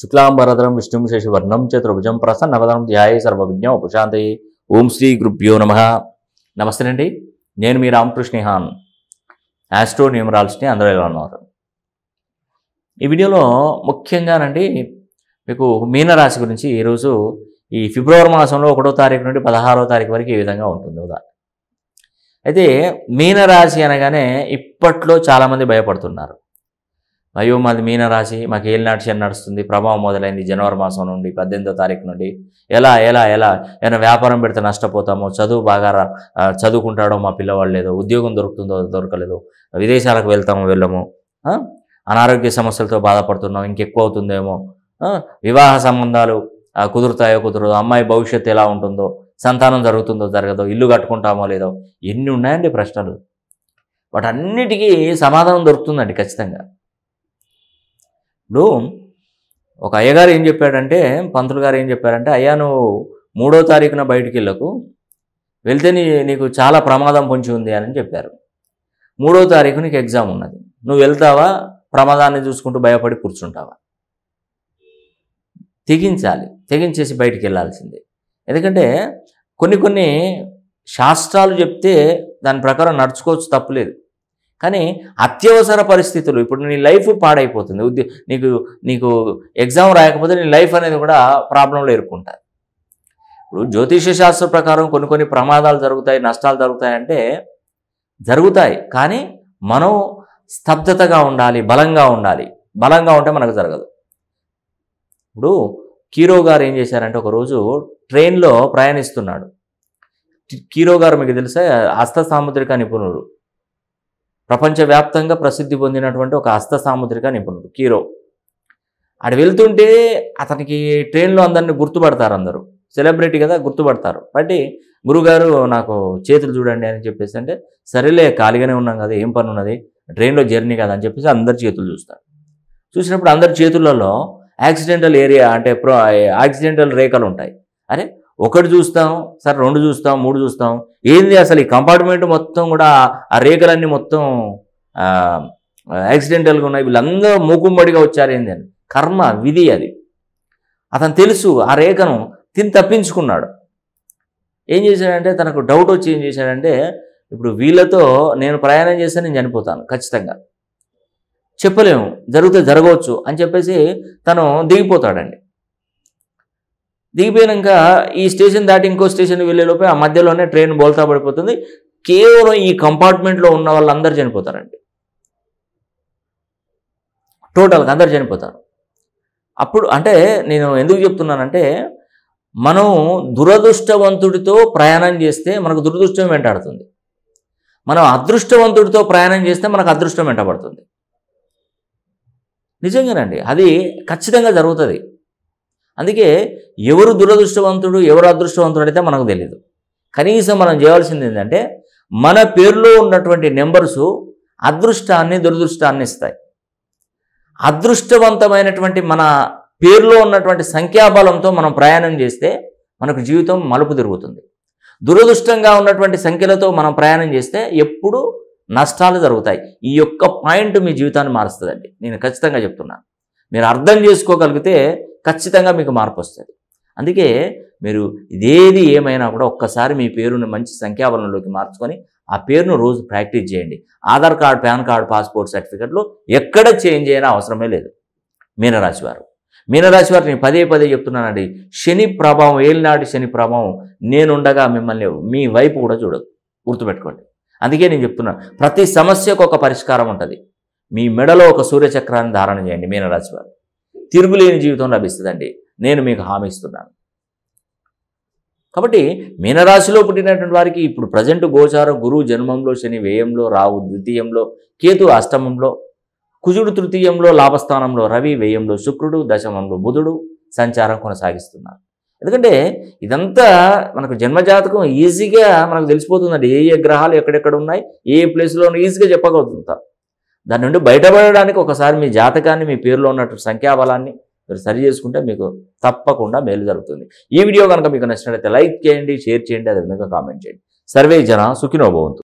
శుక్లాంబరధరం శేషి వర్ణం చతుర్భుజం ప్రసన్నవదనం ధ్యాయ సర్వవిజ్ఞం ఉపశాంతి ఓం శ్రీ గురుభ్యో నమ నమస్తే అండి నేను మీ రామకృష్ణిహాన్ ఆస్ట్రో న్యూమరాలజీని అందరూ ఎలా ఉన్నారు ఈ వీడియోలో ముఖ్యంగానండి మీకు మీనరాశి గురించి ఈరోజు ఈ ఫిబ్రవరి మాసంలో ఒకటో తారీఖు నుండి పదహారో తారీఖు వరకు ఈ విధంగా ఉంటుంది ఉదాహరణ అయితే మీనరాశి అనగానే ఇప్పట్లో చాలామంది భయపడుతున్నారు అయ్యో మాది మీనరాశి మాకు ఏలినాట్యం నడుస్తుంది ప్రభావం మొదలైంది జనవరి మాసం నుండి పద్దెనిమిదో తారీఖు నుండి ఎలా ఎలా ఎలా ఏమైనా వ్యాపారం పెడితే నష్టపోతామో చదువు బాగా చదువుకుంటాడో మా పిల్లవాడు లేదో ఉద్యోగం దొరుకుతుందో దొరకలేదు విదేశాలకు వెళ్తామో వెళ్ళము అనారోగ్య సమస్యలతో బాధపడుతున్నాం ఇంకెక్కువ అవుతుందేమో వివాహ సంబంధాలు కుదురుతాయో కుదరదో అమ్మాయి భవిష్యత్తు ఎలా ఉంటుందో సంతానం జరుగుతుందో జరగదో ఇల్లు కట్టుకుంటామో లేదో ఎన్ని ఉన్నాయండి ప్రశ్నలు వాటన్నిటికీ సమాధానం దొరుకుతుందండి ఖచ్చితంగా ఇప్పుడు ఒక అయ్యగారు ఏం చెప్పాడంటే పంతులు గారు ఏం చెప్పారంటే అయ్యా నువ్వు మూడో తారీఖున బయటికి వెళ్ళకు వెళ్తే నీ నీకు చాలా ప్రమాదం పొంచి ఉంది అని చెప్పారు మూడో తారీఖు నీకు ఎగ్జామ్ ఉన్నది నువ్వు వెళ్తావా ప్రమాదాన్ని చూసుకుంటూ భయపడి కూర్చుంటావా తెగించాలి తెగించేసి బయటికి వెళ్ళాల్సిందే ఎందుకంటే కొన్ని కొన్ని శాస్త్రాలు చెప్తే దాని ప్రకారం నడుచుకోవచ్చు తప్పులేదు కానీ అత్యవసర పరిస్థితులు ఇప్పుడు నీ లైఫ్ పాడైపోతుంది ఉద్యో నీకు నీకు ఎగ్జామ్ రాయకపోతే నీ లైఫ్ అనేది కూడా ప్రాబ్లంలో ఎదుర్కొంటారు ఇప్పుడు జ్యోతిష శాస్త్ర ప్రకారం కొన్ని కొన్ని ప్రమాదాలు జరుగుతాయి నష్టాలు జరుగుతాయి అంటే జరుగుతాయి కానీ మనం స్తబ్దతగా ఉండాలి బలంగా ఉండాలి బలంగా ఉంటే మనకు జరగదు ఇప్పుడు కీరో గారు ఏం చేశారంటే ఒకరోజు ట్రైన్లో ప్రయాణిస్తున్నాడు కీరో గారు మీకు తెలుసా హస్త సాముద్రిక నిపుణుడు ప్రపంచవ్యాప్తంగా ప్రసిద్ధి పొందినటువంటి ఒక హస్త సాముద్రిక నిపుణుడు కీరో అటు వెళ్తుంటే అతనికి ట్రైన్లో అందరినీ గుర్తుపడతారు అందరూ సెలబ్రిటీ కదా గుర్తుపడతారు బట్టి గురుగారు నాకు చేతులు చూడండి అని చెప్పేసి అంటే సరేలే ఖాళీగానే ఉన్నాం కదా ఏం పని ఉన్నది ట్రైన్లో జర్నీ కదా అని చెప్పేసి అందరి చేతులు చూస్తారు చూసినప్పుడు అందరి చేతులలో యాక్సిడెంటల్ ఏరియా అంటే ప్రో యాక్సిడెంటల్ రేఖలు ఉంటాయి అరే ఒకటి చూస్తాం సార్ రెండు చూస్తాం మూడు చూస్తాం ఏంది అసలు ఈ కంపార్ట్మెంట్ మొత్తం కూడా ఆ రేఖలన్నీ మొత్తం యాక్సిడెంటల్గా ఉన్నాయి వీళ్ళందరూ మూకుంబడిగా వచ్చారు ఏంది అని కర్మ విధి అది అతను తెలుసు ఆ రేఖను తిని తప్పించుకున్నాడు ఏం చేశాడంటే తనకు డౌట్ వచ్చి ఏం చేశాడంటే ఇప్పుడు వీళ్ళతో నేను ప్రయాణం చేస్తే నేను చనిపోతాను ఖచ్చితంగా చెప్పలేము జరిగితే జరగవచ్చు అని చెప్పేసి తను దిగిపోతాడండి దిగిపోయినాక ఈ స్టేషన్ దాటి ఇంకో స్టేషన్ వెళ్ళేలోపే ఆ మధ్యలోనే ట్రైన్ బోల్తా పడిపోతుంది కేవలం ఈ కంపార్ట్మెంట్లో ఉన్న వాళ్ళందరూ చనిపోతారండి టోటల్గా అందరు చనిపోతారు అప్పుడు అంటే నేను ఎందుకు చెప్తున్నానంటే మనం దురదృష్టవంతుడితో ప్రయాణం చేస్తే మనకు దురదృష్టం వెంటాడుతుంది మనం అదృష్టవంతుడితో ప్రయాణం చేస్తే మనకు అదృష్టం వెంటబడుతుంది నిజంగానండి అది ఖచ్చితంగా జరుగుతుంది అందుకే ఎవరు దురదృష్టవంతుడు ఎవరు అదృష్టవంతుడు అయితే మనకు తెలియదు కనీసం మనం చేయాల్సింది ఏంటంటే మన పేరులో ఉన్నటువంటి నెంబర్స్ అదృష్టాన్ని దురదృష్టాన్ని ఇస్తాయి అదృష్టవంతమైనటువంటి మన పేరులో ఉన్నటువంటి సంఖ్యాబలంతో మనం ప్రయాణం చేస్తే మనకు జీవితం మలుపు తిరుగుతుంది దురదృష్టంగా ఉన్నటువంటి సంఖ్యలతో మనం ప్రయాణం చేస్తే ఎప్పుడు నష్టాలు జరుగుతాయి ఈ యొక్క పాయింట్ మీ జీవితాన్ని మారుస్తుందండి నేను ఖచ్చితంగా చెప్తున్నాను మీరు అర్థం చేసుకోగలిగితే ఖచ్చితంగా మీకు మార్పు వస్తుంది అందుకే మీరు ఇదేది ఏమైనా కూడా ఒక్కసారి మీ పేరును మంచి సంఖ్యావరణలోకి మార్చుకొని ఆ పేరును రోజు ప్రాక్టీస్ చేయండి Aadhaar card PAN card passport సర్టిఫికెట్లు ఎక్కడ చేంజ్ అయినా అవసరమే లేదు మీనరాశి వారు మీనరాశి వారు నేను పదే పదే చెప్తున్నానండి శని ప్రభావం ఏలినాటి శని ప్రభావం నేనుండగా మిమ్మల్ని మీ వైపు కూడా చూడదు గుర్తుపెట్టుకోండి అందుకే నేను చెప్తున్నాను ప్రతి సమస్యకు ఒక పరిష్కారం ఉంటుంది మీ మెడలో ఒక సూర్యచక్రాన్ని ధారణ చేయండి మీనరాశి వారు తిరుగులేని జీవితం లభిస్తుందండి నేను మీకు హామీ ఇస్తున్నాను కాబట్టి మీనరాశిలో పుట్టినటువంటి వారికి ఇప్పుడు ప్రజెంట్ గోచార గురువు జన్మంలో శని వ్యయంలో రావు ద్వితీయంలో కేతు అష్టమంలో కుజుడు తృతీయంలో లాభస్థానంలో రవి వ్యయంలో శుక్రుడు దశమంలో బుధుడు సంచారం కొనసాగిస్తున్నారు ఎందుకంటే ఇదంతా మనకు జన్మజాతకం ఈజీగా మనకు తెలిసిపోతుందండి ఏ ఏ గ్రహాలు ఎక్కడెక్కడ ఉన్నాయి ఏ ప్లేస్లో ఈజీగా చెప్పగలుగుతుంటారు దాని నుండి బయటపడడానికి ఒకసారి మీ జాతకాన్ని మీ పేరులో ఉన్నట్టు సంఖ్యాబలాన్ని మీరు సరి చేసుకుంటే మీకు తప్పకుండా మేలు జరుగుతుంది ఈ వీడియో కనుక మీకు నచ్చినట్లయితే లైక్ చేయండి షేర్ చేయండి విధంగా కామెంట్ చేయండి సర్వే జన సుఖినోభవంతు